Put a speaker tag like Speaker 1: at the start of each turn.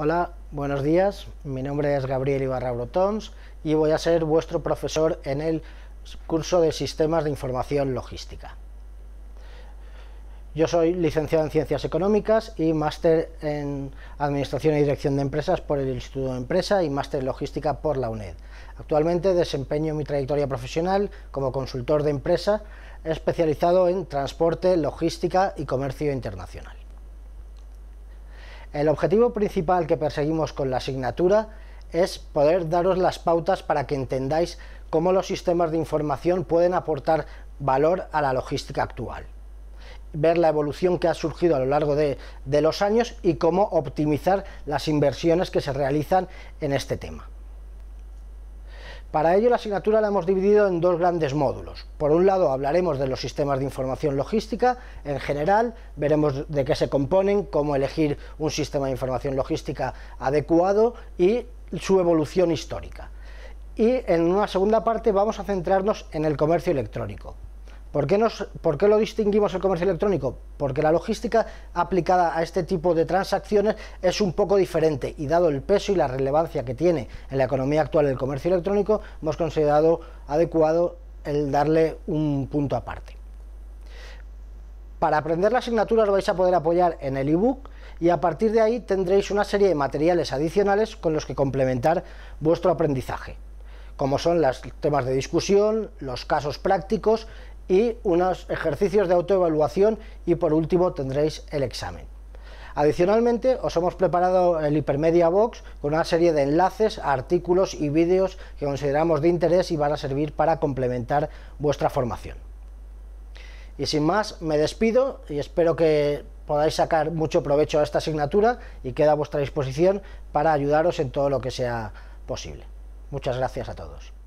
Speaker 1: Hola, buenos días. Mi nombre es Gabriel Ibarra Brotons y voy a ser vuestro profesor en el curso de Sistemas de Información Logística. Yo soy licenciado en Ciencias Económicas y máster en Administración y Dirección de Empresas por el Instituto de Empresa y máster en Logística por la UNED. Actualmente desempeño mi trayectoria profesional como consultor de empresa especializado en transporte, logística y comercio internacional. El objetivo principal que perseguimos con la asignatura es poder daros las pautas para que entendáis cómo los sistemas de información pueden aportar valor a la logística actual ver la evolución que ha surgido a lo largo de, los años y cómo optimizar las inversiones que se realizan en este tema. Para ello la asignatura la hemos dividido en dos grandes módulos. Por un lado hablaremos de los sistemas de información logística en general, veremos de qué se componen, cómo elegir un sistema de información logística adecuado y su evolución histórica. Y en una segunda parte vamos a centrarnos en el comercio electrónico. ¿Por qué, nos, ¿Por qué, lo distinguimos el comercio electrónico? Porque la logística aplicada a este tipo de transacciones es un poco diferente y dado el peso y la relevancia que tiene en la economía actual el comercio electrónico, hemos considerado adecuado el darle un punto aparte. Para aprender la asignatura lo vais a poder apoyar en el ebook y a partir de ahí tendréis una serie de materiales adicionales con los que complementar vuestro aprendizaje como son los temas de discusión, los casos prácticos y unos ejercicios de autoevaluación y por último tendréis el examen. Adicionalmente, os hemos preparado el Hipermedia Box con una serie de enlaces, artículos y vídeos que consideramos de interés y van a servir para complementar vuestra formación. Y sin más, me despido y espero que podáis sacar mucho provecho a esta asignatura y queda a vuestra disposición para ayudaros en todo lo que sea posible. Muchas gracias a todos.